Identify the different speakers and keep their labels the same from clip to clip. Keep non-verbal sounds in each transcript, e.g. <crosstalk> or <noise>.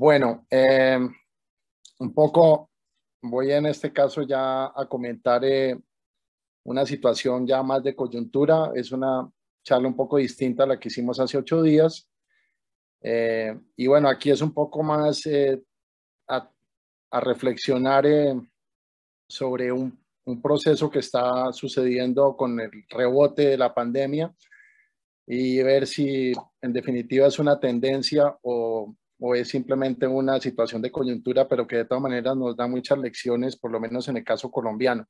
Speaker 1: Bueno, eh, un poco voy en este caso ya a comentar eh, una situación ya más de coyuntura. Es una charla un poco distinta a la que hicimos hace ocho días. Eh, y bueno, aquí es un poco más a, reflexionar sobre un proceso que está sucediendo con el rebote de la pandemia y ver si en definitiva es una tendencia o o es simplemente una situación de coyuntura, pero que de todas maneras nos da muchas lecciones, por lo menos en el caso colombiano.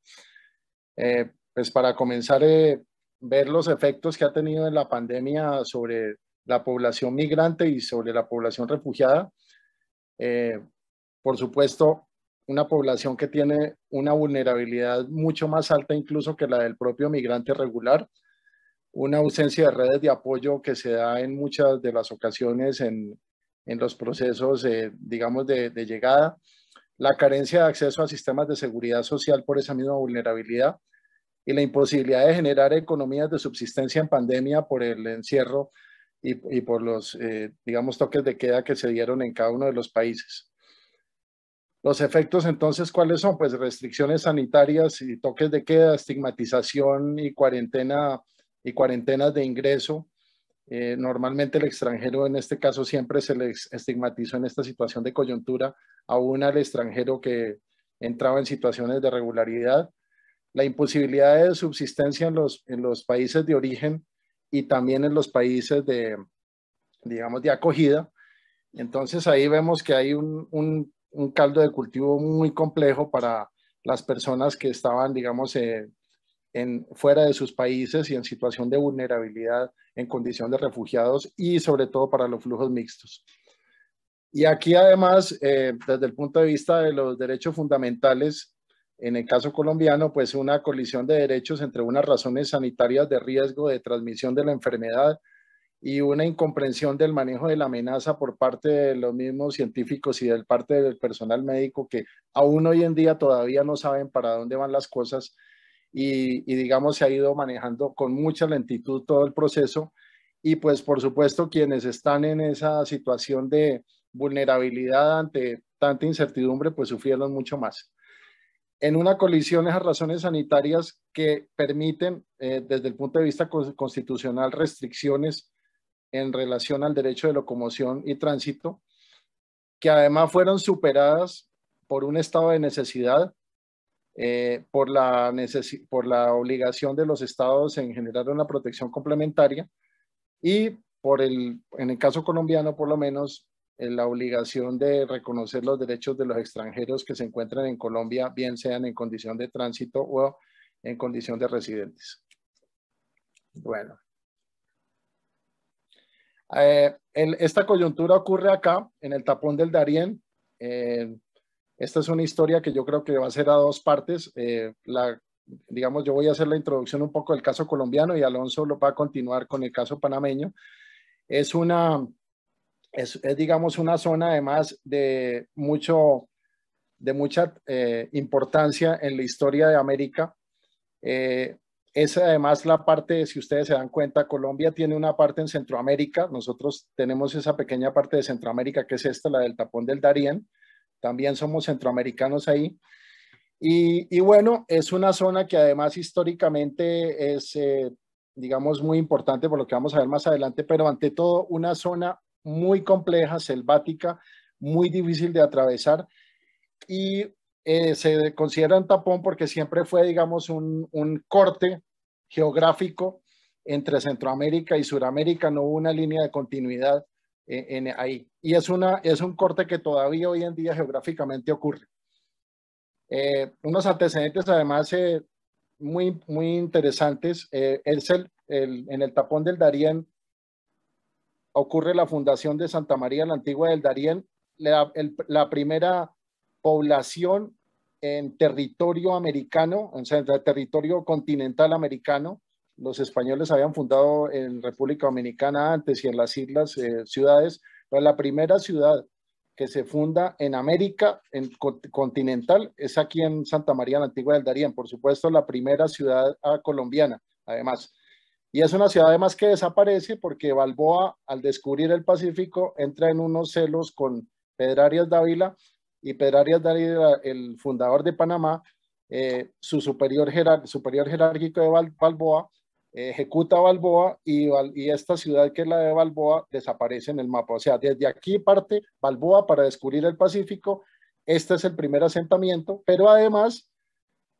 Speaker 1: Eh, pues para comenzar, eh, ver los efectos que ha tenido la pandemia sobre la población migrante y sobre la población refugiada. Eh, por supuesto, una población que tiene una vulnerabilidad mucho más alta incluso que la del propio migrante regular, una ausencia de redes de apoyo que se da en muchas de las ocasiones en, en los procesos, eh, digamos, de, llegada, la carencia de acceso a sistemas de seguridad social por esa misma vulnerabilidad y la imposibilidad de generar economías de subsistencia en pandemia por el encierro y, por los, eh, digamos, toques de queda que se dieron en cada uno de los países. Los efectos entonces, ¿cuáles son? Pues restricciones sanitarias y toques de queda, estigmatización y cuarentena y cuarentenas de ingreso, eh, normalmente el extranjero, en este caso, siempre se le estigmatizó en esta situación de coyuntura, aún al extranjero que entraba en situaciones de regularidad, la imposibilidad de subsistencia en los, en los países de origen y también en los países de, digamos, de acogida. Entonces ahí vemos que hay un, caldo de cultivo muy complejo para las personas que estaban, digamos, en... Eh, fuera de sus países y en situación de vulnerabilidad, en condición de refugiados y sobre todo para los flujos mixtos. Y aquí además, eh, desde el punto de vista de los derechos fundamentales, en el caso colombiano, pues una colisión de derechos entre unas razones sanitarias de riesgo de transmisión de la enfermedad y una incomprensión del manejo de la amenaza por parte de los mismos científicos y del parte del personal médico que aún hoy en día todavía no saben para dónde van las cosas y, digamos se ha ido manejando con mucha lentitud todo el proceso y pues por supuesto quienes están en esa situación de vulnerabilidad ante tanta incertidumbre pues sufrieron mucho más. En una colisión esas razones sanitarias que permiten eh, desde el punto de vista constitucional restricciones en relación al derecho de locomoción y tránsito, que además fueron superadas por un estado de necesidad eh, por, la por la obligación de los estados en generar una protección complementaria y por el, en el caso colombiano por lo menos, la obligación de reconocer los derechos de los extranjeros que se encuentran en Colombia, bien sean en condición de tránsito o en condición de residentes. Bueno. Eh, esta coyuntura ocurre acá, en el tapón del Darién, eh, esta es una historia que yo creo que va a ser a dos partes. Eh, la, digamos, yo voy a hacer la introducción un poco del caso colombiano y Alonso lo va a continuar con el caso panameño. Es una, es, digamos, una zona además de mucho de mucha eh, importancia en la historia de América. Eh, es además la parte, si ustedes se dan cuenta, Colombia tiene una parte en Centroamérica, nosotros tenemos esa pequeña parte de Centroamérica que es esta, la del tapón del Darién, también somos centroamericanos ahí. Y, bueno, es una zona que además históricamente es, eh, digamos, muy importante por lo que vamos a ver más adelante, pero ante todo una zona muy compleja, selvática, muy difícil de atravesar y eh, se considera un tapón porque siempre fue, digamos, un, un corte geográfico entre Centroamérica y Suramérica, no hubo una línea de continuidad ahí. Y es, una, es un corte que todavía hoy en día geográficamente ocurre. Eh, unos antecedentes además eh, muy, muy interesantes. Eh, es el, en el tapón del Darién ocurre la fundación de Santa María la Antigua del Darién, la, primera población en territorio americano, en en territorio continental americano, los españoles habían fundado en República Dominicana antes y en las islas, eh, ciudades, pero la primera ciudad que se funda en América continental es aquí en Santa María la Antigua del Darién, por supuesto la primera ciudad ah, colombiana, además. Y es una ciudad además que desaparece porque Balboa, al descubrir el Pacífico, entra en unos celos con Pedrarias Dávila y Pedrarias Dávila, el fundador de Panamá, eh, su superior jerárquico de Balboa, eh, ejecuta Balboa y, esta ciudad que es la de Balboa desaparece en el mapa. O sea, desde aquí parte Balboa para descubrir el Pacífico. Este es el primer asentamiento, pero además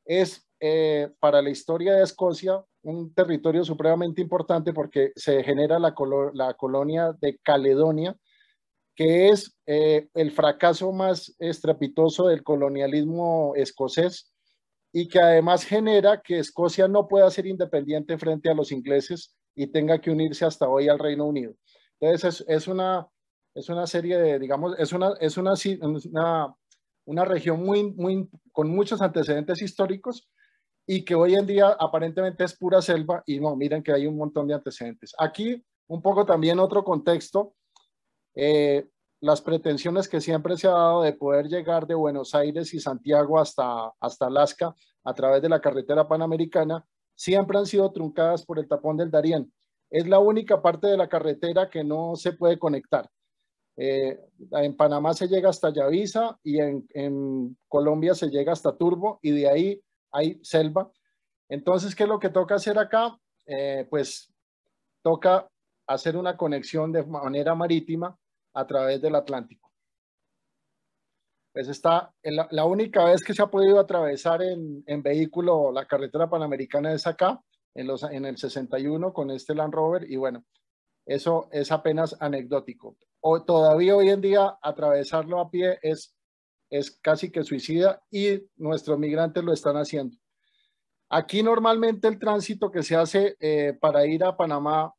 Speaker 1: es eh, para la historia de Escocia un territorio supremamente importante porque se genera la, colonia de Caledonia, que es eh, el fracaso más estrepitoso del colonialismo escocés y que además genera que Escocia no pueda ser independiente frente a los ingleses y tenga que unirse hasta hoy al Reino Unido. Entonces es, es una, es una serie de, digamos, es una, es una, una, región muy, muy, con muchos antecedentes históricos y que hoy en día aparentemente es pura selva y no, miren que hay un montón de antecedentes. Aquí un poco también otro contexto. Eh, las pretensiones que siempre se ha dado de poder llegar de Buenos Aires y Santiago hasta, hasta Alaska a través de la carretera panamericana siempre han sido truncadas por el tapón del Darién. Es la única parte de la carretera que no se puede conectar. Eh, en Panamá se llega hasta Yaviza y en, Colombia se llega hasta Turbo y de ahí hay selva. Entonces, ¿qué es lo que toca hacer acá? Eh, pues toca hacer una conexión de manera marítima a través del Atlántico. Pues está, la, única vez que se ha podido atravesar en, vehículo la carretera panamericana es acá, en, los, en el 61 con este Land Rover y bueno, eso es apenas anecdótico. todavía hoy en día atravesarlo a pie es, es casi que suicida y nuestros migrantes lo están haciendo. Aquí normalmente el tránsito que se hace eh, para ir a Panamá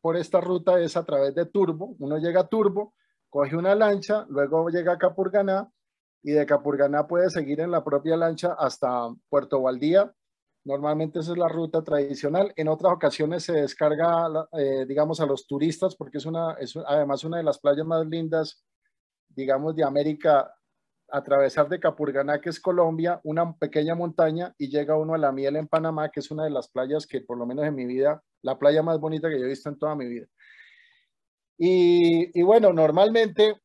Speaker 1: por esta ruta es a través de Turbo. Uno llega a Turbo, coge una lancha, luego llega a Capurganá y de Capurganá puede seguir en la propia lancha hasta Puerto Valdía. Normalmente esa es la ruta tradicional. En otras ocasiones se descarga, eh, digamos, a los turistas porque es, una, es además una de las playas más lindas, digamos, de América atravesar de Capurganá, que es Colombia, una pequeña montaña y llega uno a La Miel en Panamá, que es una de las playas que por lo menos en mi vida, la playa más bonita que yo he visto en toda mi vida. Y, bueno, normalmente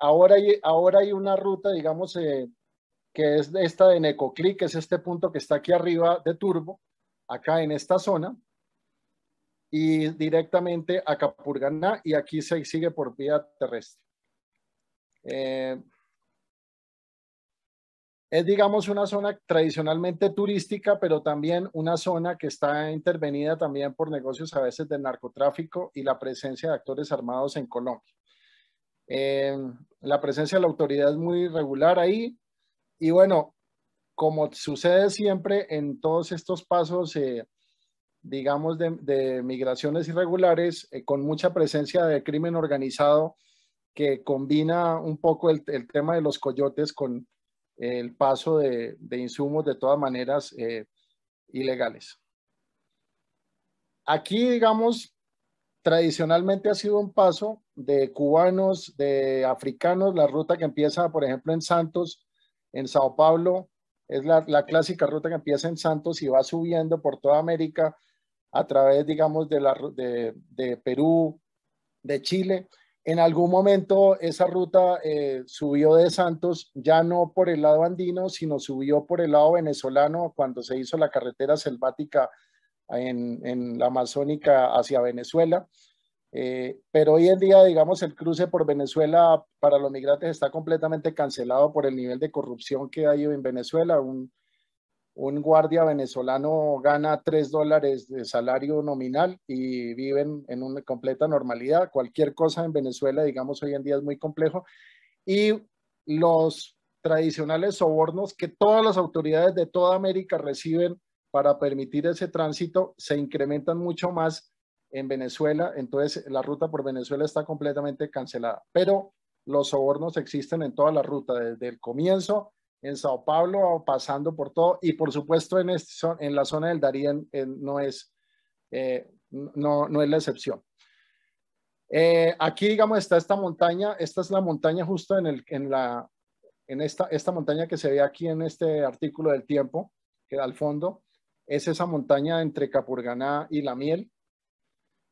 Speaker 1: ahora, hay, ahora hay una ruta, digamos, eh, que es esta de Necoclí, que es este punto que está aquí arriba de Turbo, acá en esta zona, y directamente a Capurganá y aquí se sigue por vía terrestre. Eh, es, digamos, una zona tradicionalmente turística, pero también una zona que está intervenida también por negocios a veces de narcotráfico y la presencia de actores armados en Colombia. Eh, la presencia de la autoridad es muy irregular ahí y bueno, como sucede siempre en todos estos pasos, eh, digamos, de, migraciones irregulares, eh, con mucha presencia de crimen organizado que combina un poco el tema de los coyotes con, el paso de, insumos de todas maneras eh, ilegales. Aquí, digamos, tradicionalmente ha sido un paso de cubanos, de africanos, la ruta que empieza, por ejemplo, en Santos, en Sao Paulo, es la, clásica ruta que empieza en Santos y va subiendo por toda América a través, digamos, de, la, de, de Perú, de Chile, en algún momento esa ruta eh, subió de Santos, ya no por el lado andino, sino subió por el lado venezolano cuando se hizo la carretera selvática en, la Amazónica hacia Venezuela. Eh, pero hoy en día, digamos, el cruce por Venezuela para los migrantes está completamente cancelado por el nivel de corrupción que hay en Venezuela, un, un guardia venezolano gana tres dólares de salario nominal y viven en una completa normalidad. Cualquier cosa en Venezuela, digamos, hoy en día es muy complejo. Y los tradicionales sobornos que todas las autoridades de toda América reciben para permitir ese tránsito se incrementan mucho más en Venezuela. Entonces, la ruta por Venezuela está completamente cancelada. Pero los sobornos existen en toda la ruta, desde el comienzo en Sao Paulo, pasando por todo, y por supuesto en, este en la zona del Darién no, es, eh, no, no, es la excepción. Eh, aquí, digamos, está esta montaña, esta es la montaña justo en, el, en, la, en esta, esta montaña que se ve aquí en este artículo del tiempo, que da al fondo, es esa montaña entre Capurganá y La Miel,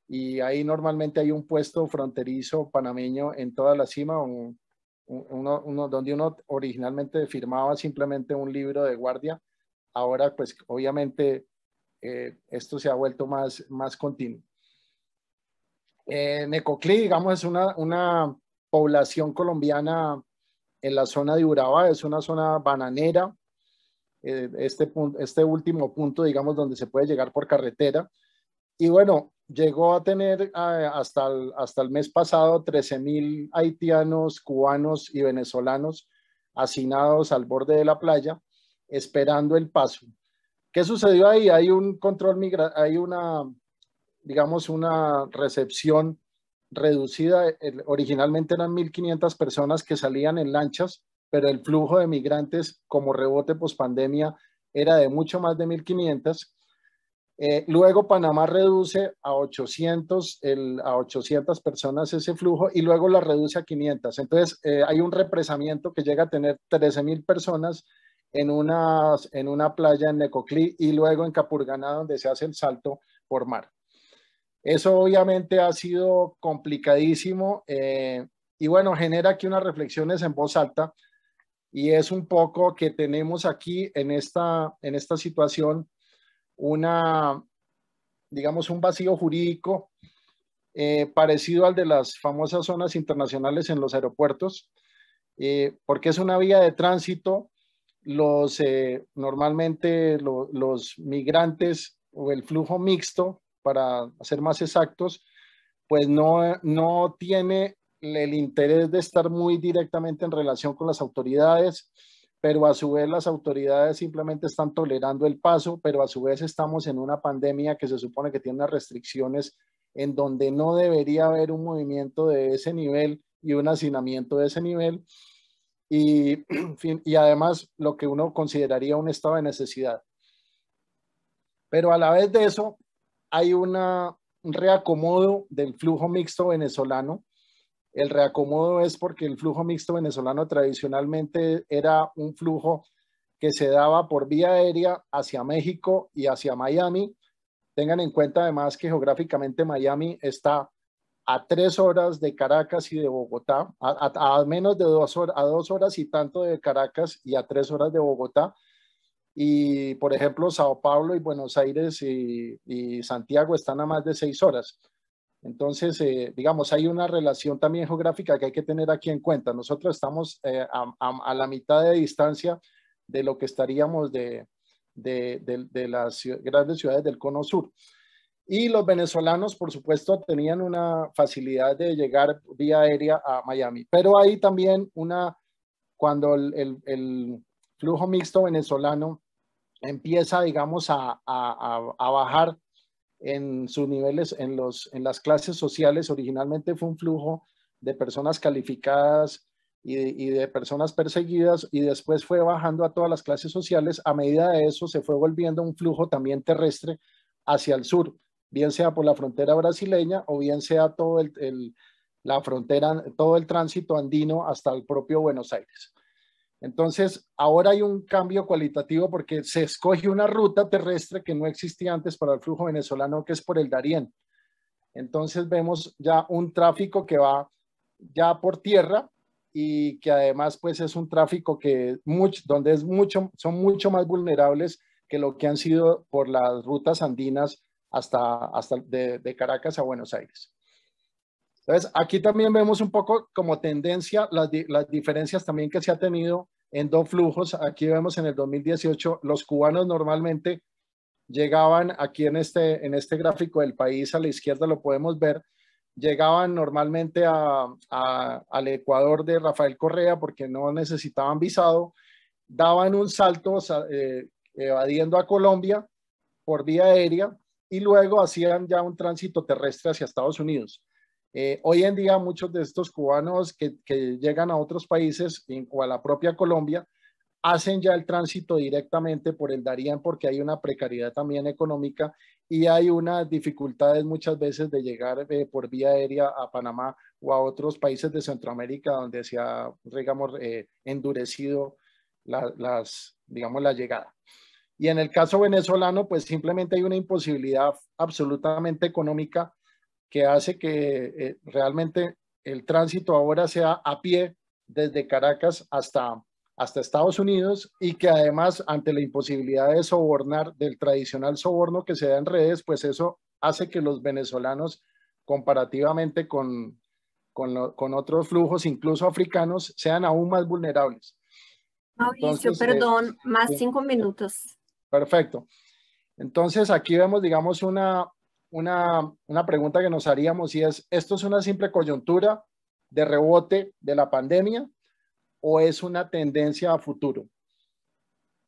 Speaker 1: y ahí normalmente hay un puesto fronterizo panameño en toda la cima, un, uno, donde uno originalmente firmaba simplemente un libro de guardia, ahora pues obviamente eh, esto se ha vuelto más, más continuo. Eh, Necoclí, digamos, es una, población colombiana en la zona de Urabá, es una zona bananera, eh, este, este último punto, digamos, donde se puede llegar por carretera. Y bueno, llegó a tener eh, hasta, el, hasta el mes pasado 13.000 haitianos, cubanos y venezolanos hacinados al borde de la playa, esperando el paso. ¿Qué sucedió ahí? Hay un control migra hay una, digamos, una recepción reducida. Originalmente eran 1.500 personas que salían en lanchas, pero el flujo de migrantes como rebote post pandemia era de mucho más de 1.500 eh, luego Panamá reduce a 800, a 800 personas ese flujo y luego la reduce a 500. Entonces eh, hay un represamiento que llega a tener 13.000 personas en una, en una playa en Necoclí y luego en Capurganá donde se hace el salto por mar. Eso obviamente ha sido complicadísimo eh, y bueno, genera aquí unas reflexiones en voz alta y es un poco que tenemos aquí en esta, en esta situación una, digamos, un vacío jurídico eh, parecido al de las famosas zonas internacionales en los aeropuertos, eh, porque es una vía de tránsito. Los, eh, normalmente los migrantes o el flujo mixto, para ser más exactos, pues no tiene el interés de estar muy directamente en relación con las autoridades, pero a su vez las autoridades simplemente están tolerando el paso, pero a su vez estamos en una pandemia que se supone que tiene unas restricciones en donde no debería haber un movimiento de ese nivel y un hacinamiento de ese nivel. Y, <clears throat> y además lo que uno consideraría un estado de necesidad. Pero a la vez de eso, hay un reacomodo del flujo mixto venezolano el reacomodo es porque el flujo mixto venezolano tradicionalmente era un flujo que se daba por vía aérea hacia México y hacia Miami. Tengan en cuenta además que geográficamente Miami está a tres horas de Caracas y de Bogotá, a, menos de dos horas, a dos horas y tanto de Caracas y a tres horas de Bogotá. Y por ejemplo, Sao Paulo y Buenos Aires y Santiago están a más de seis horas. Entonces, eh, digamos, hay una relación también geográfica que hay que tener aquí en cuenta. Nosotros estamos eh, a, la mitad de distancia de lo que estaríamos de, las grandes ciudades del cono sur. Y los venezolanos, por supuesto, tenían una facilidad de llegar vía aérea a Miami. Pero hay también una, cuando el, flujo mixto venezolano empieza, digamos, a, a bajar en sus niveles, en, los, en las clases sociales, originalmente fue un flujo de personas calificadas y de, personas perseguidas y después fue bajando a todas las clases sociales. A medida de eso se fue volviendo un flujo también terrestre hacia el sur, bien sea por la frontera brasileña o bien sea todo la frontera, todo el tránsito andino hasta el propio Buenos Aires. Entonces, ahora hay un cambio cualitativo porque se escoge una ruta terrestre que no existía antes para el flujo venezolano, que es por el Darién. Entonces vemos ya un tráfico que va ya por tierra y que además pues es un tráfico que donde es mucho, son mucho más vulnerables que lo que han sido por las rutas andinas hasta, hasta de Caracas a Buenos Aires. Entonces, aquí también vemos un poco como tendencia las, las diferencias también que se ha tenido en dos flujos. Aquí vemos en el 2018, los cubanos normalmente llegaban aquí en este, en este gráfico del país, a la izquierda lo podemos ver, llegaban normalmente al Ecuador de Rafael Correa porque no necesitaban visado, daban un salto eh, evadiendo a Colombia por vía aérea y luego hacían ya un tránsito terrestre hacia Estados Unidos. Eh, hoy en día muchos de estos cubanos que, llegan a otros países, o a la propia Colombia, hacen ya el tránsito directamente por el darían porque hay una precariedad también económica y hay unas dificultades muchas veces de llegar eh, por vía aérea a Panamá o a otros países de Centroamérica donde se ha, digamos, eh, endurecido las, digamos, la llegada. Y en el caso venezolano, pues simplemente hay una imposibilidad absolutamente económica que hace que eh, realmente el tránsito ahora sea a pie desde Caracas hasta, hasta Estados Unidos y que además ante la imposibilidad de sobornar, del tradicional soborno que se da en redes, pues eso hace que los venezolanos comparativamente con, con, con otros flujos, incluso africanos, sean aún más vulnerables. Mauricio, eh, perdón, más cinco minutos. Perfecto. Entonces aquí vemos, digamos, una, una, pregunta que nos haríamos y es, ¿esto es una simple coyuntura de rebote de la pandemia o es una tendencia a futuro?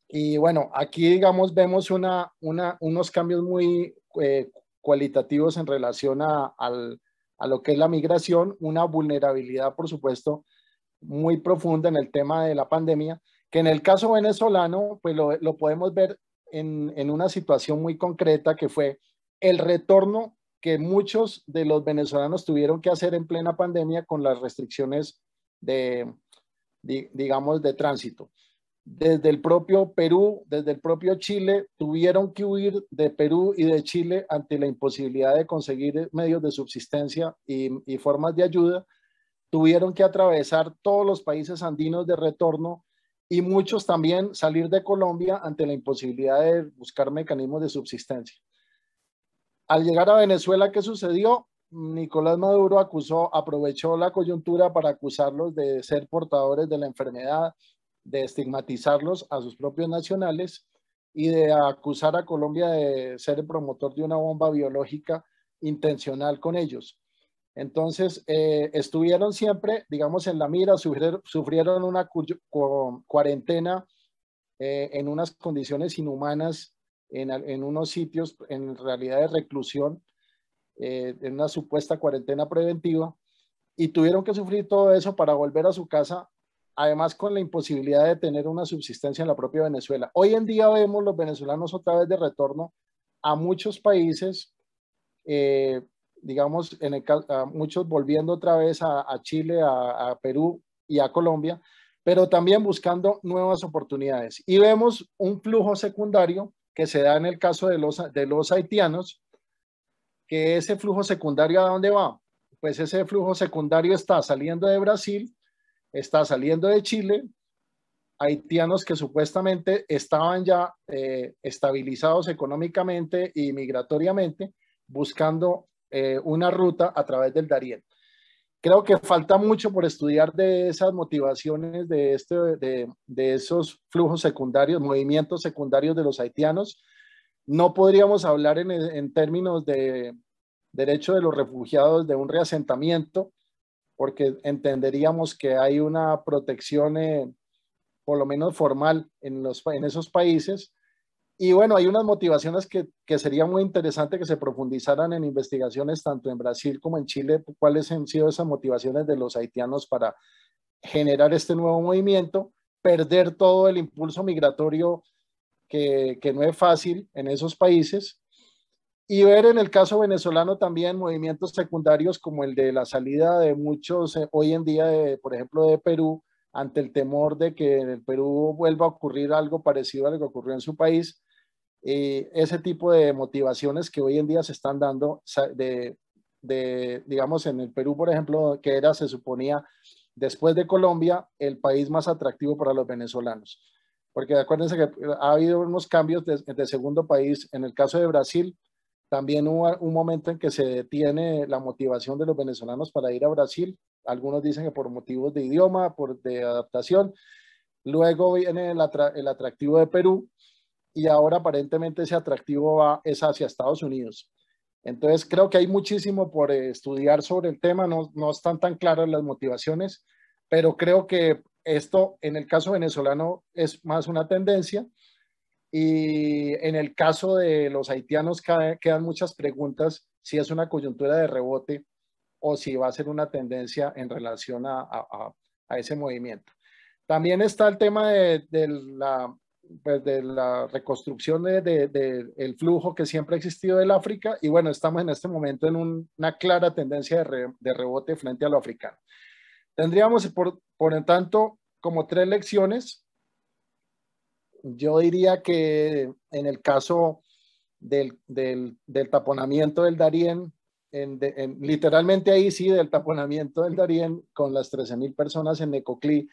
Speaker 1: Y bueno, aquí digamos vemos una, unos cambios muy eh, cualitativos en relación a, lo que es la migración, una vulnerabilidad, por supuesto, muy profunda en el tema de la pandemia, que en el caso venezolano, pues lo, podemos ver en, una situación muy concreta que fue el retorno que muchos de los venezolanos tuvieron que hacer en plena pandemia con las restricciones de, digamos, de tránsito. Desde el propio Perú, desde el propio Chile, tuvieron que huir de Perú y de Chile ante la imposibilidad de conseguir medios de subsistencia y formas de ayuda. Tuvieron que atravesar todos los países andinos de retorno y muchos también salir de Colombia ante la imposibilidad de buscar mecanismos de subsistencia. Al llegar a Venezuela, ¿qué sucedió? Nicolás Maduro acusó, aprovechó la coyuntura para acusarlos de ser portadores de la enfermedad, de estigmatizarlos a sus propios nacionales y de acusar a Colombia de ser el promotor de una bomba biológica intencional con ellos. Entonces, eh, estuvieron siempre, digamos, en la mira, sufrieron, una cuarentena eh, en unas condiciones inhumanas en, unos sitios, en realidad de reclusión, eh, en una supuesta cuarentena preventiva, y tuvieron que sufrir todo eso para volver a su casa, además con la imposibilidad de tener una subsistencia en la propia Venezuela. Hoy en día vemos los venezolanos otra vez de retorno a muchos países, eh, digamos, en muchos volviendo otra vez a, Chile, a, a Perú y a Colombia, pero también buscando nuevas oportunidades. Y vemos un flujo secundario que se da en el caso de los, de los haitianos, que ese flujo secundario a dónde va? Pues ese flujo secundario está saliendo de Brasil, está saliendo de Chile, haitianos que supuestamente estaban ya eh, estabilizados económicamente y migratoriamente, buscando eh, una ruta a través del Darién creo que falta mucho por estudiar de esas motivaciones, de, este, de, de, esos flujos secundarios, movimientos secundarios de los haitianos. No podríamos hablar en, en términos de derecho de los refugiados de un reasentamiento, porque entenderíamos que hay una protección, eh, por lo menos formal, en, los, en esos países, y bueno, hay unas motivaciones que, que, sería muy interesante que se profundizaran en investigaciones tanto en Brasil como en Chile, cuáles han sido esas motivaciones de los haitianos para generar este nuevo movimiento, perder todo el impulso migratorio que, que no es fácil en esos países y ver en el caso venezolano también movimientos secundarios como el de la salida de muchos eh, hoy en día, de, por ejemplo, de Perú ante el temor de que en el Perú vuelva a ocurrir algo parecido a lo que ocurrió en su país eh, ese tipo de motivaciones que hoy en día se están dando, de, digamos, en el Perú, por ejemplo, que era, se suponía, después de Colombia, el país más atractivo para los venezolanos. Porque acuérdense que eh, ha habido unos cambios de, segundo país. En el caso de Brasil, también hubo un momento en que se detiene la motivación de los venezolanos para ir a Brasil. Algunos dicen que por motivos de idioma, por de adaptación. Luego viene el atractivo de Perú, y ahora aparentemente ese atractivo es hacia Estados Unidos. Entonces creo que hay muchísimo por eh, estudiar sobre el tema, no, están tan claras las motivaciones, pero creo que esto en el caso venezolano es más una tendencia y en el caso de los haitianos quedan muchas preguntas si es una coyuntura de rebote o si va a ser una tendencia en relación a, ese movimiento. También está el tema de la pues, de la reconstrucción del de, flujo que siempre ha existido del África y bueno, estamos en este momento en una clara tendencia de, rebote frente a lo africano. Tendríamos, por, por tanto, como tres lecciones. Yo diría que en el caso del, taponamiento del Darién, literalmente ahí sí, del taponamiento del Darién con las 13.000 personas en Necoclí,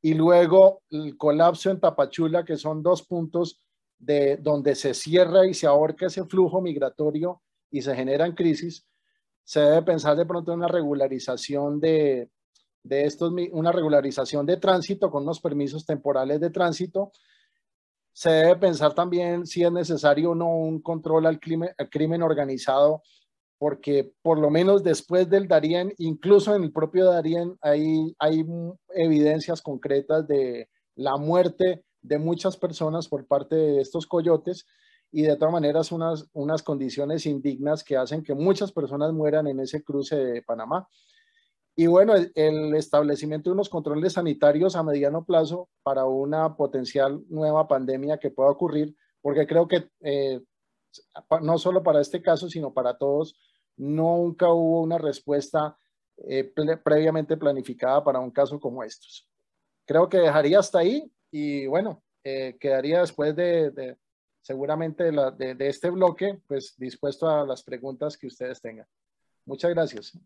Speaker 1: y luego el colapso en Tapachula, que son dos puntos de donde se cierra y se ahorca ese flujo migratorio y se generan crisis, se debe pensar de pronto en una regularización de, de estos, una regularización de tránsito con unos permisos temporales de tránsito. Se debe pensar también si es necesario o no un control al crimen organizado porque por lo menos después del Darien, incluso en el propio Darien, hay, hay evidencias concretas de la muerte de muchas personas por parte de estos coyotes y de todas maneras unas, unas condiciones indignas que hacen que muchas personas mueran en ese cruce de Panamá. Y bueno, el, establecimiento de unos controles sanitarios a mediano plazo para una potencial nueva pandemia que pueda ocurrir, porque creo que eh, no solo para este caso, sino para todos, nunca hubo una respuesta eh, previamente planificada para un caso como estos. Creo que dejaría hasta ahí y bueno, eh, quedaría después de, seguramente de este bloque, pues dispuesto a las preguntas que ustedes tengan. Muchas gracias.